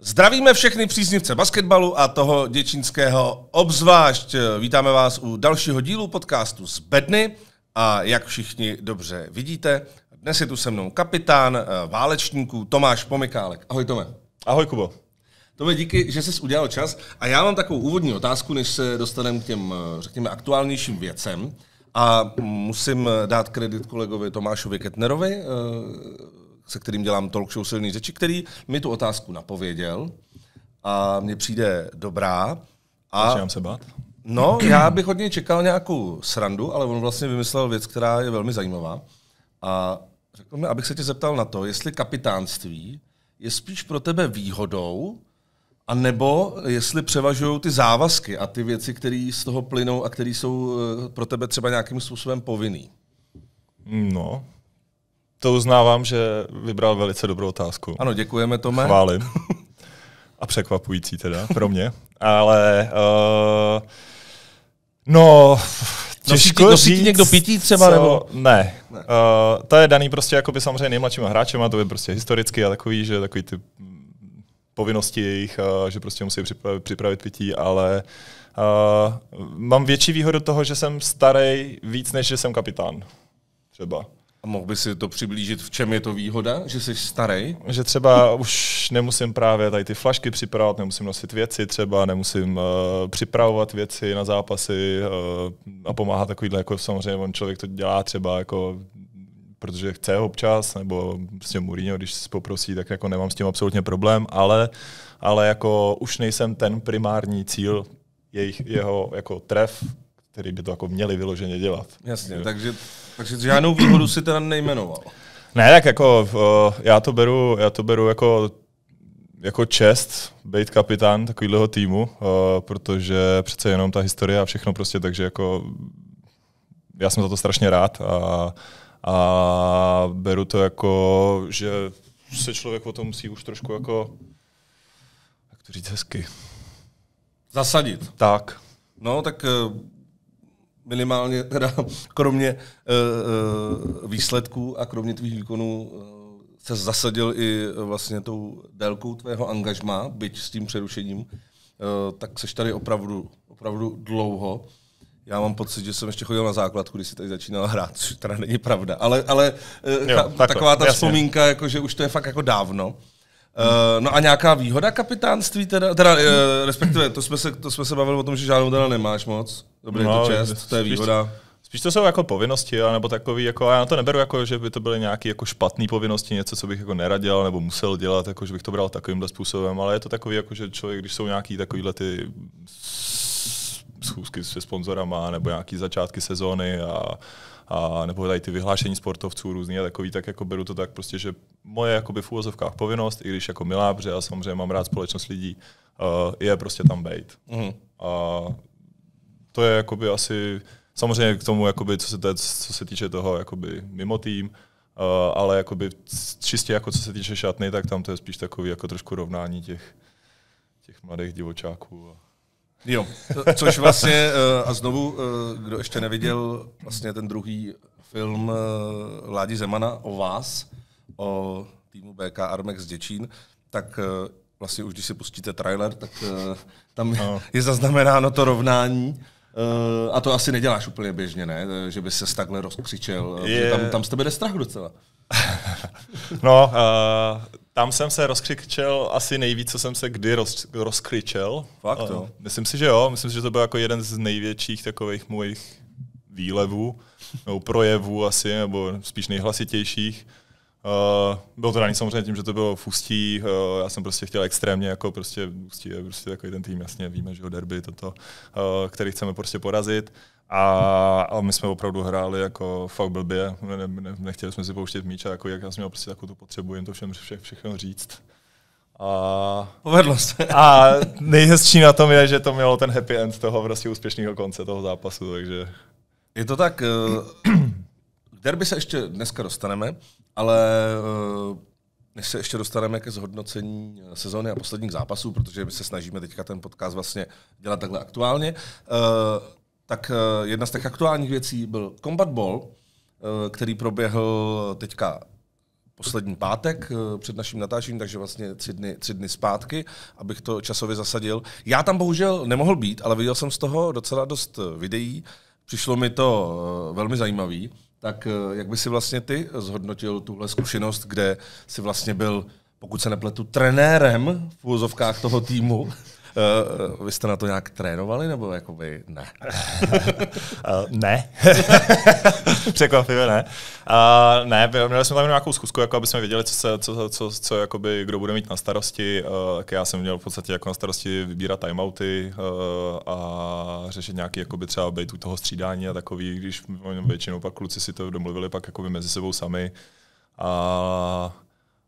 Zdravíme všechny příznivce basketbalu a toho děčínského obzvlášť. Vítáme vás u dalšího dílu podcastu z Bedny a jak všichni dobře vidíte, dnes je tu se mnou kapitán eh, válečníků Tomáš Pomykálek. Ahoj Tome. Ahoj Kubo. To je díky, že jsi udělal čas. A já mám takovou úvodní otázku, než se dostaneme k těm, řekněme, aktuálnějším věcem. A musím dát kredit kolegovi Tomášovi Ketnerovi, eh, se kterým dělám talk show Silný řeči, který mi tu otázku napověděl a mně přijde dobrá. A Začínám se bát. No, já bych hodně čekal nějakou srandu, ale on vlastně vymyslel věc, která je velmi zajímavá. A řekl mi, abych se tě zeptal na to, jestli kapitánství je spíš pro tebe výhodou, a nebo jestli převažují ty závazky a ty věci, které z toho plynou a které jsou eh, pro tebe třeba nějakým způsobem povinný. No, to uznávám, že vybral velice dobrou otázku. Ano, děkujeme Tome. Chválím. A překvapující teda pro mě. Ale uh, no, těžko nosí, nosí někdo pití třeba? Co? Nebo? Ne. ne. Uh, to je daný prostě jakoby samozřejmě nejmladšíma a to je prostě historicky a takový, že takový ty povinnosti jejich, že prostě musí připravit, pití, ale mám větší výhodu toho, že jsem starý víc, než že jsem kapitán. Třeba. A mohl by si to přiblížit, v čem je to výhoda, že jsi starý? Že třeba už nemusím právě tady ty flašky připravovat, nemusím nosit věci třeba, nemusím uh, připravovat věci na zápasy uh, a pomáhat takovýhle, jako samozřejmě on člověk to dělá třeba jako protože chce občas, nebo prostě Mourinho, když se poprosí, tak jako nemám s tím absolutně problém, ale, ale jako už nejsem ten primární cíl jejich, jeho jako tref, který by to jako měli vyloženě dělat. Jasně, takže, takže žádnou výhodu si teda nejmenoval. Ne, tak jako eh, já to beru, já to beru jako jako čest být kapitán takového týmu, eh, protože přece jenom ta historie a všechno prostě, takže jako já jsem za to strašně rád a, a beru to jako, že se člověk o tom musí už trošku jako, jak to říct hezky. Zasadit. Tak. No, tak eh, minimálně teda kromě uh, výsledků a kromě tvých výkonů se zasadil i vlastně tou délkou tvého angažma, byť s tím přerušením, tak seš tady opravdu, opravdu dlouho. Já mám pocit, že jsem ještě chodil na základku, když si tady začínal hrát, což teda není pravda. Ale, ale eh, jo, ta, takhle, taková ta jasně. vzpomínka, jako, že už to je fakt jako dávno. Uh, no a nějaká výhoda kapitánství teda, teda uh, respektive to jsme, se, to jsme se bavili o tom, že žádnou teda nemáš moc, dobrý no, to čest, to je výhoda. Spíš to jsou jako povinnosti, nebo takový, jako já na to neberu, jako, že by to byly nějaké jako špatné povinnosti, něco, co bych jako neradil nebo musel dělat, jako, že bych to bral takovýmhle způsobem, ale je to takový, jako, že člověk, když jsou nějaké takovýhle ty schůzky se sponzorama nebo nějaký začátky sezóny a, a nebo tady ty vyhlášení sportovců různý a takový, tak jako beru to tak prostě, že moje jakoby v úvozovkách povinnost, i když jako milá, protože já samozřejmě mám rád společnost lidí, uh, je prostě tam bejt. Mm. A to je jakoby asi, samozřejmě k tomu, jakoby, co, se té, co se týče toho jakoby mimo tým, Uh, ale jakoby čistě jako co se týče šatny, tak tam to je spíš takový jako trošku rovnání těch, těch mladých divočáků. A Jo, což vlastně, eh, a znovu, eh, kdo ještě neviděl vlastně ten druhý film eh, Ládi Zemana o vás, o týmu BK Armex Děčín, tak vlastně už když si pustíte trailer, tak tam no. je zaznamenáno to rovnání. A to asi neděláš úplně běžně, ne? Že by se takhle rozkřičel. Je... Tam, tam z tebe jde strach docela. no, tam jsem se rozkřičel asi nejvíc, co jsem se kdy roz, rozkřičel. Fakt to? Eh, myslím si, že jo. Myslím si, že to byl jako jeden z největších takových mojich výlevů, nebo projevů asi, nebo spíš nejhlasitějších. Uh, bylo to daný samozřejmě tím, že to bylo v Ústí, uh, já jsem prostě chtěl extrémně, jako prostě Ústí je prostě takový ten tým, jasně víme, že o derby toto, uh, který chceme prostě porazit. A, a my jsme opravdu hráli jako fakt blbě, ne, ne, nechtěli jsme si pouštět míč a jako jak já jsem měl prostě takovou tu potřebu jim to všem vše, všechno říct. A, Povedlo se. a nejhezčí na tom je, že to mělo ten happy end toho prostě úspěšného konce toho zápasu, takže... Je to tak, derby se ještě dneska dostaneme, ale eh, než se ještě dostaneme ke zhodnocení eh, sezóny a posledních zápasů, protože my se snažíme teďka ten podcast vlastně dělat takhle aktuálně, eh, tak jedna z těch aktuálních věcí byl Combat Ball, který proběhl teďka poslední pátek před naším natáčením, takže vlastně tři dny, tři dny zpátky, abych to časově zasadil. Já tam bohužel nemohl být, ale viděl jsem z toho docela dost videí. Přišlo mi to velmi zajímavé tak eh, jak by si vlastně ty zhodnotil tuhle zkušenost, kde si vlastně byl, pokud se nepletu, trenérem v úzovkách toho týmu Uh, vy jste na to nějak trénovali, nebo jakoby ne? uh, ne. Překvapivě ne. Uh, ne, měli jsme tam nějakou zkusku, jako aby jsme věděli, co, se, co, co, co jakoby, kdo bude mít na starosti. Uh, tak já jsem měl v podstatě jako na starosti vybírat timeouty uh, a řešit nějaký jakoby, třeba být u toho střídání a takový, když většinou pak kluci si to domluvili pak jakoby, mezi sebou sami. A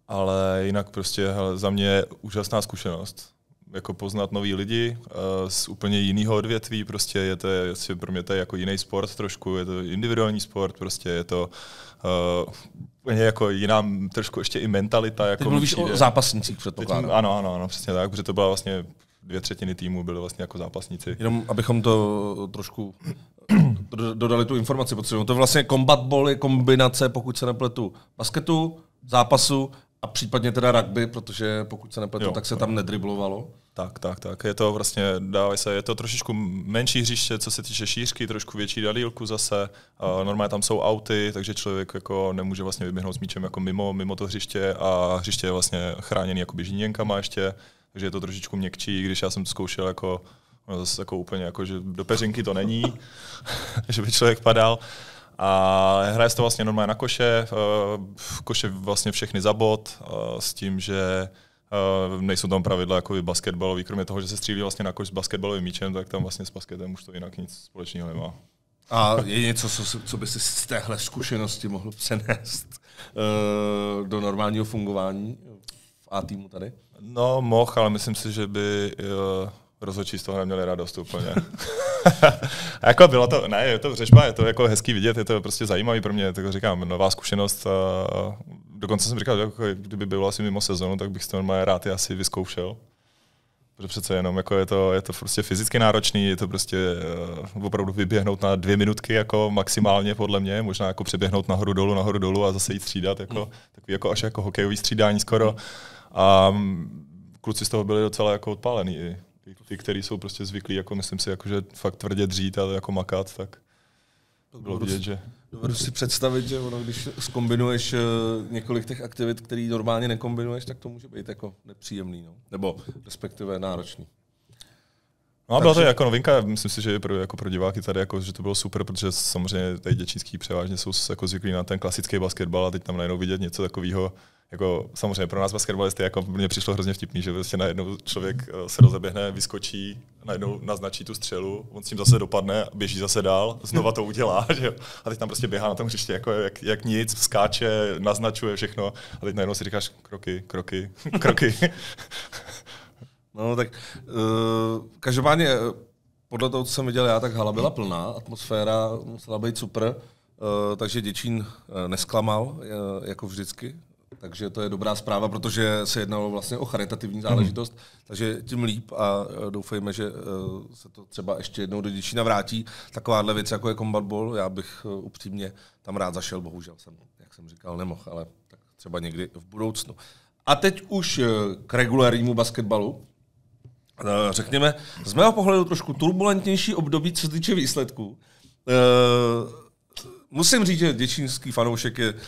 ale jinak prostě hele, za mě úžasná zkušenost jako poznat nový lidi eh, z úplně jiného odvětví, prostě je to, je, pro mě to je jako jiný sport trošku, je to individuální sport, prostě je to uh, eh, je jako jiná, trošku ještě i mentalita. Jako Teď mluvíš o zápasnicích, předpokládám. ano, ano, ano, přesně tak, protože to byla vlastně dvě třetiny týmu byly vlastně jako zápasníci. Jenom abychom to trošku dodali tu informaci, protože to vlastně combat ball je kombinace, pokud se nepletu, basketu, zápasu a případně teda rugby, protože pokud se nepletu, jo, tak se tam nedriblovalo. Tak, tak, tak. Je to vlastně, dávají se, je to trošičku menší hřiště, co se týče šířky, trošku větší dalílku zase. normálně tam jsou auty, takže člověk jako nemůže vlastně vyběhnout s míčem jako mimo, mimo to hřiště a hřiště je vlastně chráněný jako žíněnkama ještě, takže je to trošičku měkčí, když já jsem to zkoušel jako No zase jako úplně jako, že do peřinky to není, že by člověk padal. A hraje se to vlastně normálně na koše, eh, koše vlastně všechny za bod, eh, s tím, že Eh, nejsou tam pravidla jako basketbalový, kromě toho, že se střílí vlastně na koš s basketbalovým míčem, tak tam vlastně s basketem už to jinak nic společného nemá. A je něco, co, co by si z téhle zkušenosti mohl přenést uh, do normálního fungování v A týmu tady? No, mohl, ale myslím si, že by uh, rozhodčí z toho neměli radost úplně. a jako bylo to, ne, je to řežba, je to jako hezký vidět, je to prostě zajímavý pro mě, tak říkám, nová zkušenost, uh, dokonce jsem říkal, že jako, kdyby bylo asi mimo sezonu, tak bych si to normálně rád asi vyzkoušel. Protože přece jenom jako je, to, je to prostě fyzicky náročný, je to prostě uh, opravdu vyběhnout na dvě minutky jako maximálně podle mě, možná jako přeběhnout nahoru dolů, nahoru dolů a zase jít střídat, jako, mm. takový jako až jako hokejový střídání skoro. Hmm. A mm, kluci z toho byli docela jako odpálený. I, i ty, kteří jsou prostě zvyklí, jako myslím si, jako, že fakt tvrdě dřít a jako makat, tak bylo vidět, že... Dobrý si představit, že ono, když skombinuješ eh, několik těch aktivit, které normálně nekombinuješ, tak to může být jako nepříjemný, no? nebo respektive náročný. No a byla Takže... to jako novinka, myslím si, že pro, jako pro diváky tady, jako, že to bylo super, protože samozřejmě tady děčínský převážně jsou jako zvyklí na ten klasický basketbal a teď tam najednou vidět něco takového, jako samozřejmě pro nás basketbalisty jako mě přišlo hrozně vtipný, že vlastně prostě najednou člověk eh, se rozeběhne, vyskočí, najednou naznačí tu střelu, on s tím zase dopadne, běží zase dál, znova to udělá, že jo? A teď tam prostě běhá na tom hřiště jako jak, jak nic, skáče, naznačuje všechno a teď najednou si říkáš kroky, kroky, kroky. no tak uh, každopádně eh, podle toho, co jsem viděl já, tak hala byla plná, atmosféra musela být super, uh, takže Děčín nesklamal, uh, jako vždycky, takže to je dobrá zpráva, protože se jednalo vlastně o charitativní mhm. záležitost, hmm. takže tím líp a e, doufejme, že e, se to třeba ještě jednou do Děčína navrátí. Takováhle věc, jako je Combat Ball, já bych e, upřímně tam rád zašel, bohužel jsem, jak jsem říkal, nemohl, ale tak třeba někdy v budoucnu. A teď už k regulárnímu basketbalu. Řekněme, z mého pohledu trošku turbulentnější období, co se týče výsledků musím říct, že děčínský fanoušek je uh,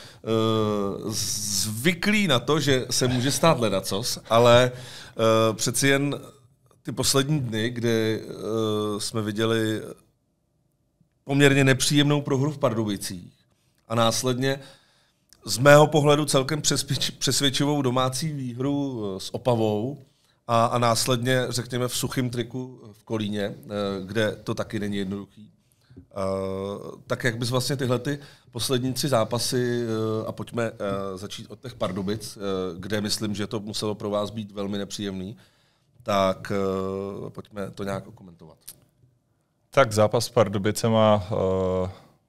zvyklý na to, že se může stát ledacos, ale uh, přeci jen ty poslední dny, kdy uh, jsme viděli poměrně nepříjemnou prohru v Pardubicích a následně z mého pohledu celkem přesvědčivou domácí výhru s Opavou a, a následně, řekněme, v suchém triku v Kolíně, kde to taky není jednoduchý. Uh, tak jak bys vlastně tyhle ty poslední tři zápasy, uh, a pojďme uh, začít od těch Pardubic, kde myslím, že to muselo pro vás být velmi nepříjemný, tak pojďme to nějak komentovat. Tak zápas s Pardubicema,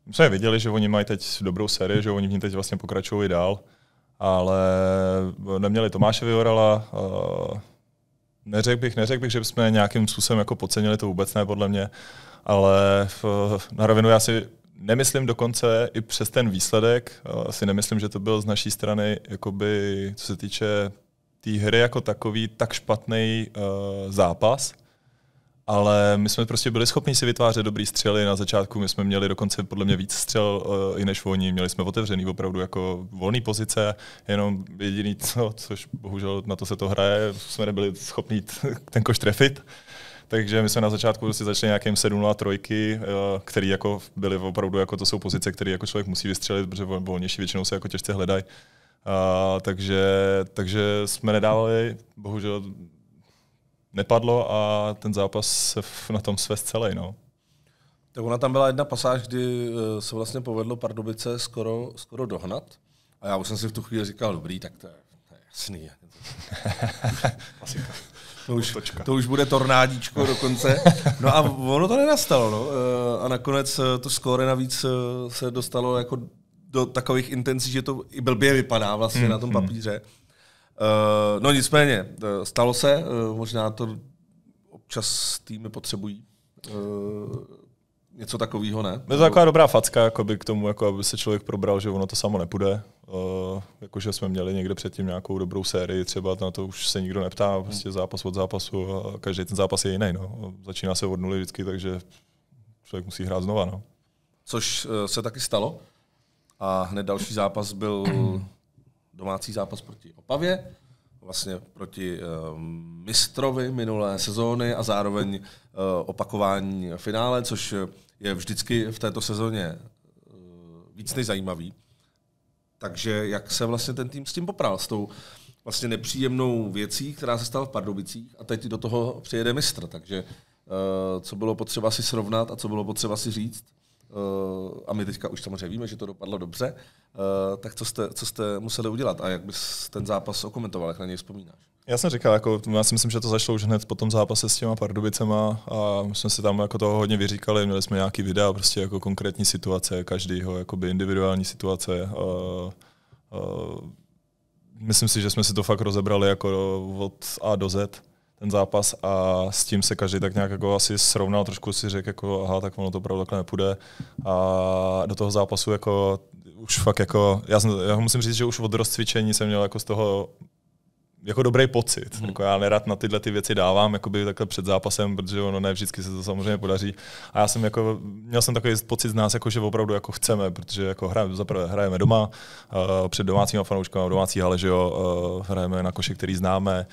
my jsme věděli, že oni mají teď dobrou sérii, že oni v ní teď vlastně pokračují dál, ale neměli Tomáše Vyhorala, neřekl bych, neřekl bych, že bychom nějakým způsobem jako podcenili, to vůbec ne, podle mě ale v, na rovinu já si nemyslím dokonce i přes ten výsledek, Asi nemyslím, že to byl z naší strany, jakoby, co se týče té tý hry jako takový, tak špatný uh, eh, zápas, ale my jsme prostě byli schopni si vytvářet dobrý střely. Na začátku my jsme měli dokonce podle mě víc střel uh, i než oni. Měli jsme otevřený opravdu jako volné pozice, jenom jediný, co, což bohužel na to se to hraje, jsme nebyli schopni ten koš trefit. Takže my jsme na začátku si začali nějakým 703, eh, který jako byly opravdu, jako to jsou pozice, které jako člověk musí vystřelit, protože volnější většinou se jako těžce hledají. A, takže, takže jsme nedávali, bohužel nepadlo a ten zápas se na tom sves celý. No. Tak ona tam byla jedna pasáž, kdy eh, se vlastně povedlo Pardubice skoro, skoro dohnat. A já už jsem si v tu chvíli říkal, dobrý, tak to je, to je jasný. Klasika. To už, to už bude tornádíčko dokonce. No a ono to nenastalo. No. Eh, a nakonec eh, to skóre navíc eh, se dostalo jako do takových intencí, že to i blbě vypadá vlastně hmm. na tom hmm. papíře. No nicméně, stalo se, možná to občas týmy potřebují. Něco takového ne? Je to taková dobrá facka jakoby k tomu, jako aby se člověk probral, že ono to samo nepůjde Uh, jakože jsme měli někde předtím nějakou dobrou sérii, třeba na to už se nikdo neptá, hmm. prostě zápas od zápasu a každý ten zápas je jiný. No. Začíná se od nuly vždycky, takže člověk musí hrát znova. No. Což eh, se taky stalo. A hned další zápas byl domácí zápas proti Opavě, vlastně proti uh, mistrovi minulé sezóny a zároveň uh, opakování finále, což je vždycky v této sezóně víc než zajímavý. Takže jak se vlastně ten tým s tím popral, s tou vlastně nepříjemnou věcí, která se stala v Pardubicích a teď do toho přijede mistr. Takže eh, co bylo potřeba si srovnat a co bylo potřeba si říct. Eh, a my teďka už samozřejmě víme, že to dopadlo dobře. Eh, tak co jste, co jste museli udělat a jak bys ten zápas okomentoval, jak na něj vzpomínáš? Já jsem říkal, jako, já si myslím, že to zašlo už hned po tom zápase s těma Pardubicema a my jsme si tam jako toho hodně vyříkali, měli jsme nějaký videa, prostě jako konkrétní situace každýho, jakoby individuální situace. Uh, uh, myslím si, že jsme si to fakt rozebrali jako od A do Z ten zápas a s tím se každý tak nějak jako asi srovnal, trošku si řekl, jako aha, tak ono to opravdu takhle nepůjde. A do toho zápasu jako už fakt jako, já, jsem, já musím říct, že už od rozcvičení jsem měl jako z toho jako dobrý pocit. Hmm. Jako já nerad na tyhle ty věci dávám jakoby takhle před zápasem, protože ono ne vždycky se to samozřejmě podaří. A já jsem jako, měl jsem takový pocit z nás, jako, že opravdu jako chceme, protože jako hrajeme, zaprvé, hrajeme doma, uh, před domácíma fanouškama v domácí hale, že jo, uh, hrajeme na koše, který známe,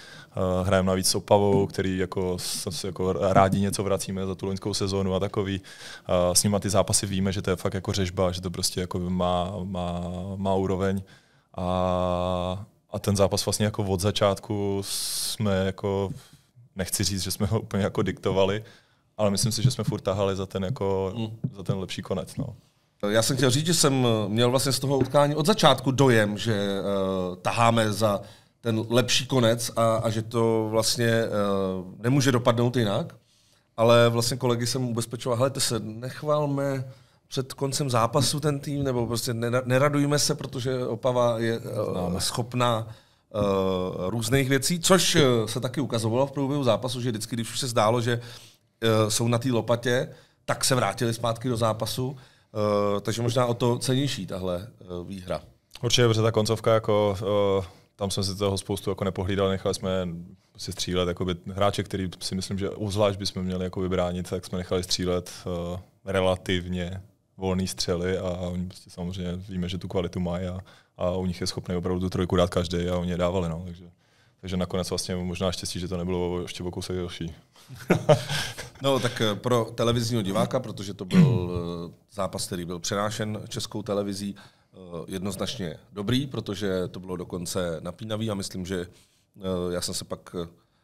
uh, hrajeme navíc s Opavou, který jako, se jako rádi něco vracíme za tu loňskou sezónu a takový. Uh, s nimi ty zápasy víme, že to je fakt jako řežba, že to prostě jako má, má, má úroveň. A ten zápas vlastně jako od začátku jsme jako, nechci říct, že jsme ho úplně jako diktovali, ale myslím si, že jsme furt tahali za ten, jako, mm. za ten lepší konec. No. Já jsem chtěl říct, že jsem eh, měl vlastně z toho utkání od začátku dojem, že uh, taháme za ten lepší konec a, a že to vlastně uh, nemůže dopadnout jinak. Ale vlastně kolegy jsem ubezpečoval, hele, se nechvalme před koncem zápasu ten tým, nebo prostě neradujme se, protože Opava je eh, Známe. schopná uh, různých věcí, což eh, se taky ukazovalo v průběhu zápasu, že vždycky, když už se zdálo, že uh, jsou na té lopatě, tak se vrátili zpátky do zápasu, uh, takže možná o to cenější tahle výhra. Určitě, protože ta koncovka jako tam jsme si toho spoustu jako nepohlídali, nechali jsme si střílet jakoby, hráče, který si myslím, že uzvlášť bychom měli jako vybránit, tak jsme nechali střílet uh, relativně volné střely a oni prostě samozřejmě víme, že tu kvalitu mají a, a u nich je schopný opravdu tu trojku dát každý a oni je dávali. No, takže, takže nakonec vlastně možná štěstí, že to nebylo ještě o kousek no tak eh, pro televizního diváka, protože to byl eh, zápas, který byl přenášen českou televizí, eh, jednoznačně dobrý, protože to bylo dokonce napínavý a myslím, že já jsem se pak,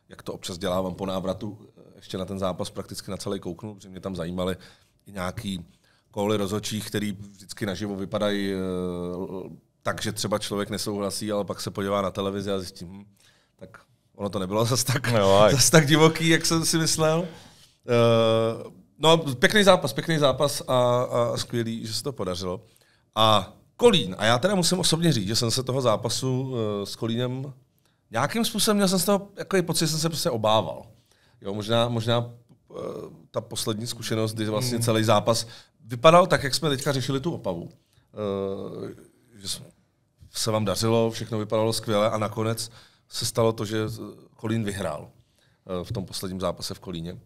jak to občas dělávám po návratu, ještě na ten zápas prakticky na celý kouknul, protože mě tam zajímaly i nějaký koly rozhodčích, který vždycky naživo vypadají eh, tak, že třeba člověk nesouhlasí, ale pak se podívá na televizi a zjistí, hm, tak ono to nebylo zase tak, no, zas tak divoký, jak jsem si myslel. Eh, no, pěkný zápas, pěkný zápas a, a skvělý, že se to podařilo. A Kolín, a já teda musím osobně říct, že jsem se toho zápasu eh, s Kolínem nějakým způsobem měl jsem z toho jako je pocit, že jsem se prostě obával. Jo, možná, možná ta poslední zkušenost, kdy vlastně hmm. celý zápas vypadal tak, jak jsme teďka řešili tu opavu. Uh, eh, že se vám dařilo, všechno vypadalo skvěle a nakonec se stalo to, že Kolín vyhrál eh, v tom posledním zápase v Kolíně.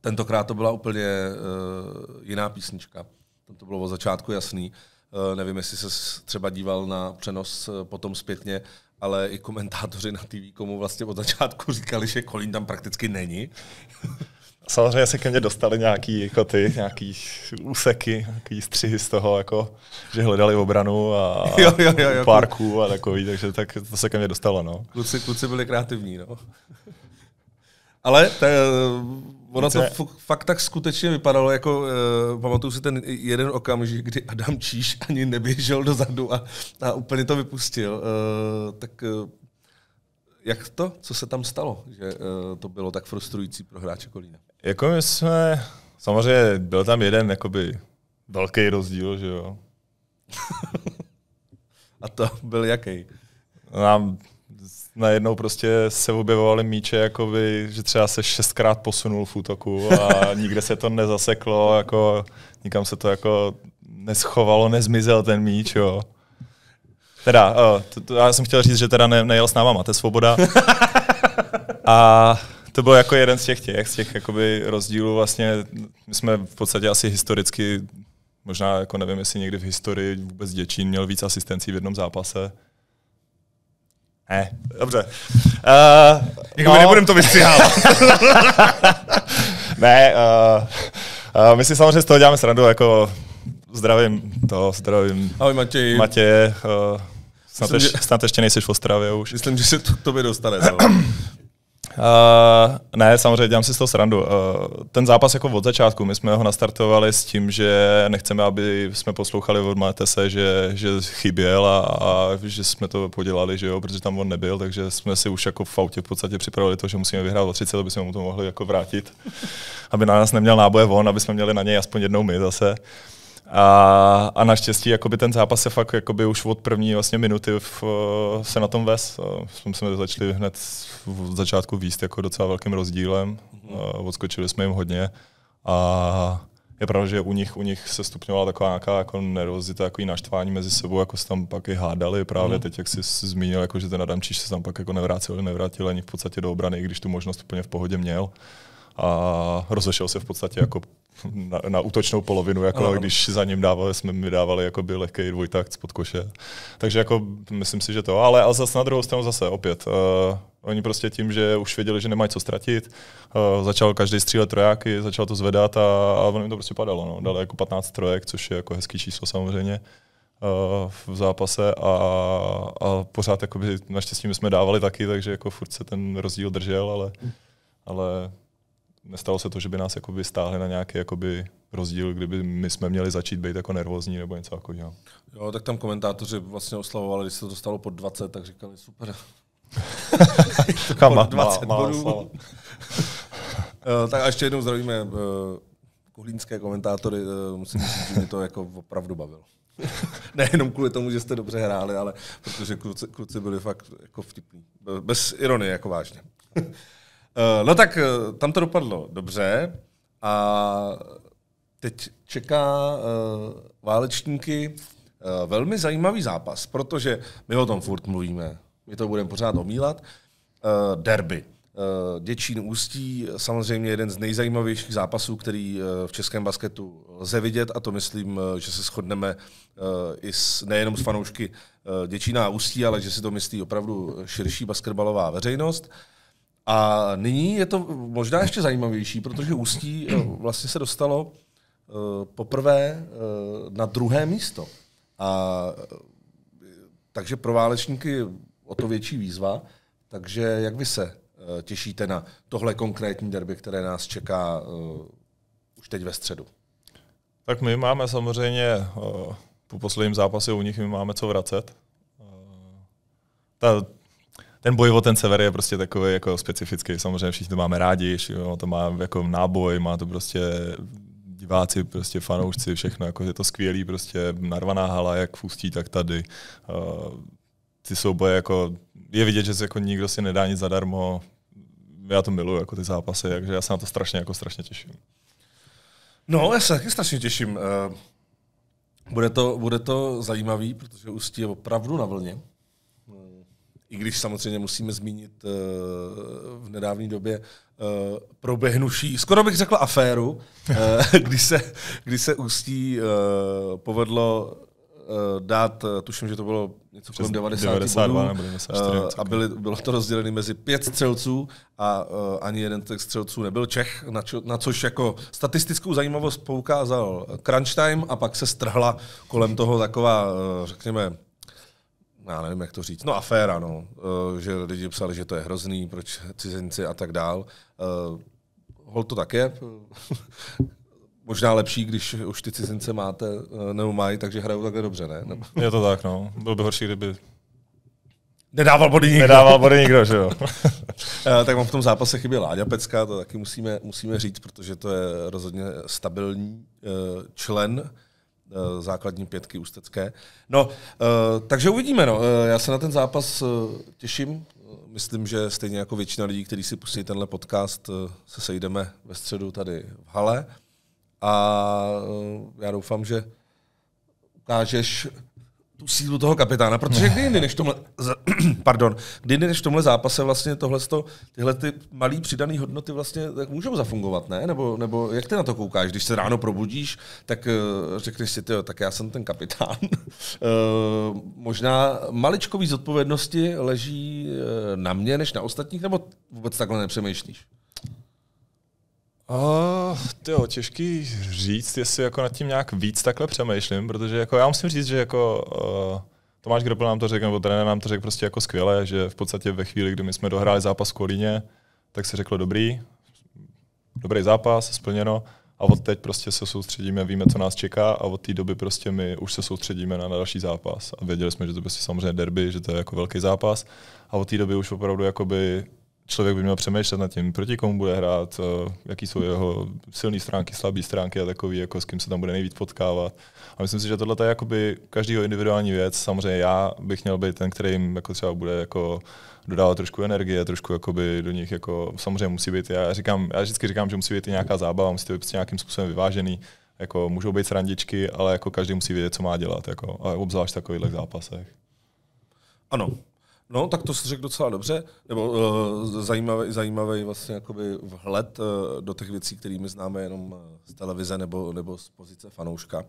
Tentokrát to byla úplně uh, jiná písnička. to bylo od začátku jasný. Uh, nevím, jestli se třeba díval na přenos potom zpětně, ale i komentátoři na TV komu vlastně od začátku říkali, že Kolín tam prakticky není. samozřejmě se ke mně dostali nějaký jako ty, nějaký úseky, nějaký střihy z toho, jako, že hledali obranu a jo, jo, jo, jo, jako- parku a takový, takže tak to se ke mně dostalo. No. Kluci, kluci byli kreativní. No. Ale ta, ono to fakt tak skutečně vypadalo, jako uh, pamatuju si ten jeden okamžik, kdy Adam Číš ani neběžel dozadu a, a úplně to vypustil. Uh, tak uh, jak to, co se tam stalo, že uh, to bylo tak frustrující pro hráče Kolína? Jako my jsme, samozřejmě byl tam jeden jakoby velký rozdíl, že jo. A to byl jaký? Nám najednou prostě se objevovaly míče, jakoby, že třeba se šestkrát posunul v útoku a nikde se to nezaseklo, jako nikam se to jako neschovalo, nezmizel ten míč, jo. Teda, o, eh, to, to, já jsem chtěl říct, že teda ne, nejel s náma máte Svoboda. A to byl jako jeden z těch těch, z těch jakoby rozdílů vlastně, my jsme v podstatě asi historicky, možná jako nevím, jestli někdy v historii vůbec Děčín měl víc asistencí v jednom zápase. Ne, dobře. Uh, jako no. nebudem to vystřihávat. ne, uh, uh, my si samozřejmě z toho děláme srandu, jako zdravím to, zdravím. Ahoj Matěj. Matěj, uh, snad, Myslím, ješ, že... snad ještě nejsi v Ostravě už. Myslím, že se to k tobě dostane. No. Uh, ne, samozřejmě dělám si z toho srandu. Uh, ten zápas jako od začátku, my jsme ho nastartovali s tím, že nechceme, aby jsme poslouchali od Matese, že, že chyběl a, a, že jsme to podělali, že jo, protože tam on nebyl, takže jsme si už jako v autě v podstatě připravili to, že musíme vyhrát o 30, aby jsme mu to mohli jako vrátit, aby na nás neměl náboje on, aby jsme měli na něj aspoň jednou my zase. Uh, a, a naštěstí jakoby ten zápas se fakt jakoby už od první vlastně minuty v, se na tom ves. Jsme začali hned v začátku výst jako docela velkým rozdílem. Mm-hmm. Odskočili jsme jim hodně. A je pravda, že u nich, u nich se stupňovala taková nějaká jako nervozita, jako naštvání mezi sebou, jako se tam pak i hádali právě mm. teď, jak jsi zmínil, jako, že ten Číš se tam pak jako nevrátil, nevrátil ani v podstatě do obrany, i když tu možnost úplně v pohodě měl. A rozešel se v podstatě mhm. jako na, na útočnou polovinu, jako no. když za ním dávali, jsme mi dávali jako by lehký dvojtakt spod koše. Takže jako myslím si, že to, ale, ale zase na druhou stranu zase opět. Uh, Oni prostě tím, že už věděli, že nemají co ztratit, uh, začal každý střílet trojáky, začal to zvedat a, a ono jim to prostě padalo. No. Dali jako 15 trojek, což je jako hezký číslo samozřejmě eh, v zápase a, a pořád jakoby, naštěstí my jsme dávali taky, takže jako furt se ten rozdíl držel, ale, ale nestalo se to, že by nás jakoby stáhli na nějaký jakoby rozdíl, kdyby my jsme měli začít být jako nervózní nebo něco takového. Jo, tak tam komentátoři vlastně oslavovali, když se to dostalo pod 20, tak říkali super. pod 20 má, má bodů. Eh, tak a ještě jednou zdravíme eh, kuhlínské komentátory, eh, musím říct, že mě to jako opravdu bavilo. Nejenom kvůli tomu, že jste dobře hráli, ale protože kluci, kluci byli fakt jako vtipní. Bez ironie, jako vážně. Eh, no tak eh, tam to dopadlo dobře a teď čeká eh, válečníky velmi zajímavý zápas, protože my o tom furt mluvíme, my to budeme pořád omílat, derby. Děčín Ústí, samozřejmě jeden z nejzajímavějších zápasů, který v českém basketu lze vidět a to myslím, že se shodneme i s, nejenom s fanoušky Děčína a Ústí, ale že si to myslí opravdu širší basketbalová veřejnost. A nyní je to možná ještě zajímavější, protože Ústí eh, vlastně se dostalo eh, poprvé eh, na druhé místo. A takže pro válečníky o to větší výzva. Takže jak vy se těšíte na tohle konkrétní derby, které nás čeká už teď ve středu? Tak my máme samozřejmě po posledním zápase u nich, my máme co vracet. Ta, ten boj o ten sever je prostě takový jako specifický, samozřejmě všichni to máme rádi, jo, to má jako náboj, má to prostě diváci, prostě fanoušci, všechno, jako je to skvělý, prostě narvaná hala, jak v Ústí, tak tady. Uh, ty souboje, jako, je vidět, že se jako nikdo si nedá nic zadarmo, já to miluju, jako ty zápasy, takže já se na to strašně, jako strašně těším. No, já se taky strašně těším. Uh, bude to, bude to zajímavý, protože Ústí je opravdu na vlně. I když samozřejmě musíme zmínit eh, v nedávné době eh, proběhnuší, skoro bych řekl aféru, eh, kdy, se, kdy se Ústí povedlo dát, tuším, že to bylo něco kolem 90 92, bodů, 94, a byly, bylo to rozdělené mezi pět střelců a ani jeden z těch střelců nebyl Čech, na, čo, na což jako statistickou zajímavost poukázal crunch time a pak se strhla kolem toho taková, řekněme, já nevím, jak to říct, no aféra, no, eh, že lidi psali, že to je hrozný, proč cizinci a tak dál. Eh, hol to tak je. Možná lepší, když už ty cizince máte, eh, nebo mají, takže hrajou takhle dobře, ne? Nebo... Je to tak, no. Byl by horší, kdyby Nedával body nikdo. Nedával body nikdo, že jo. tak mám v tom zápase chybě Láďa Pecka, to taky musíme, musíme říct, protože to je rozhodně stabilní člen Eh, základní pětky ústecké. No, eh, takže uvidíme. No. Eh, já se na ten zápas těším. Myslím, že stejně jako většina lidí, kteří si pustí tenhle podcast, se sejdeme ve středu tady v hale. A já doufám, že ukážeš tu sílu toho kapitána, protože kdy jindy než tomhle, pardon, kdy jindy než v tomhle zápase vlastně tohle, tyhle ty malé přidané hodnoty vlastně tak můžou zafungovat, ne? Nebo, nebo jak ty na to koukáš? Když se ráno probudíš, tak eh, řekneš si, tyjo, tak já jsem ten kapitán. Eh, možná maličkový zodpovědnosti leží eh, na mě než na ostatních, nebo vůbec takhle nepřemýšlíš? to je těžký říct, jestli jako nad tím nějak víc takhle přemýšlím, protože jako já musím říct, že jako uh, Tomáš Grobel nám to řekl, nebo trenér nám to řekl prostě jako skvěle, že v podstatě ve chvíli, kdy my jsme dohráli zápas v Kolíně, tak se řeklo dobrý, dobrý zápas, splněno a od teď prostě se soustředíme, víme, co nás čeká a od té doby prostě my už se soustředíme na, na další zápas a věděli jsme, že to prostě samozřejmě derby, že to je jako velký zápas a od té doby už opravdu jakoby člověk by měl přemýšlet nad tím, proti komu bude hrát, eh, jaký jsou jeho silné stránky, slabé stránky a takový, jako s kým se tam bude nejvíc potkávat. A myslím si, že tohle je jakoby každýho individuální věc. Samozřejmě já bych měl být ten, který jim jako třeba bude jako dodávat trošku energie, trošku jakoby do nich jako, samozřejmě musí být, já, říkám, já vždycky říkám, že musí být i nějaká zábava, musí to být prostě nějakým způsobem vyvážený, jako můžou být srandičky, ale jako každý musí vědět, co má dělat, jako, a obzvlášť v takových zápasech. Ano, No, tak to jsi řekl docela dobře, nebo uh, eh, zajímavý, zajímavý vlastně jakoby vhled uh, do těch věcí, které my známe jenom eh, z televize nebo, nebo z pozice fanouška.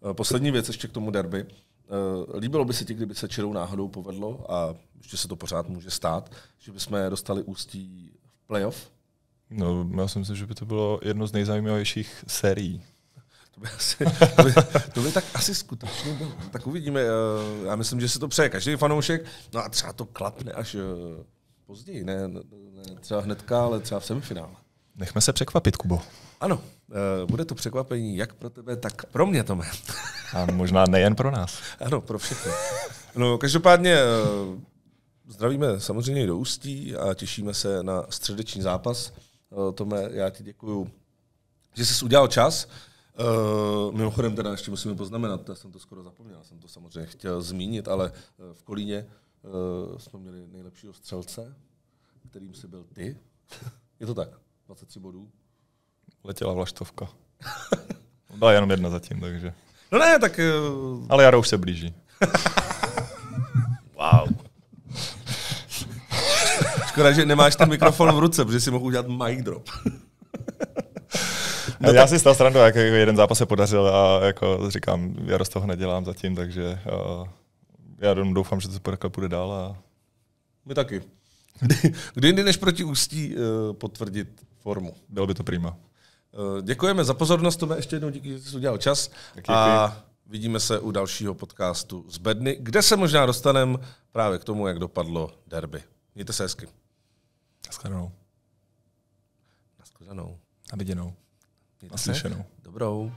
Uh, poslední věc ještě k tomu derby. Uh, líbilo by se ti, kdyby se čirou náhodou povedlo, a ještě se to pořád může stát, že bychom dostali ústí v playoff? No, já si myslím, že by to bylo jedno z nejzajímavějších sérií to by, asi, to, by, to by tak asi skutečně bylo. Tak uvidíme. Eh, já myslím, že si to přeje každý fanoušek. No a třeba to klapne až eh, později. Ne, ne, ne třeba hnedka, ale třeba v semifinále. Nechme se překvapit, Kubo. Ano, eh, bude to překvapení jak pro tebe, tak pro mě, Tome. A možná nejen pro nás. Ano, pro všechny. No, každopádně zdravíme samozřejmě do Ústí a těšíme se na středeční zápas. Tome, já ti děkuju, že jsi udělal čas. Uh, mimochodem teda ještě musíme poznamenat, já jsem to skoro zapomněl, já jsem to samozřejmě chtěl zmínit, ale eh, v Kolíně uh, jsme měli nejlepšího střelce, kterým si byl ty. Je to tak, 23 bodů. Letěla vlaštovka. Byla jenom jedna zatím, takže. No ne, tak... Uh... Ale jaro už se blíží. wow. Škoda, že nemáš ten mikrofon v ruce, protože si mohl udělat mic drop. No já tak... si stal srandu, jak jako jeden zápas se podařil a jako říkám, já z toho nedělám zatím, takže uh, já doufám, že to takhle půjde dál. A... My taky. Kdy jindy než proti Ústí uh, potvrdit formu? Bylo by to prima. Eh, děkujeme za pozornost, Tome, ještě jednou díky, že jsi udělal čas. Tak a vidíme se u dalšího podcastu z Bedny, kde se možná dostaneme právě k tomu, jak dopadlo derby. Mějte se hezky. Naschledanou. Naschledanou. A viděnou. Mějte Naslyšenou. Se. Dobrou.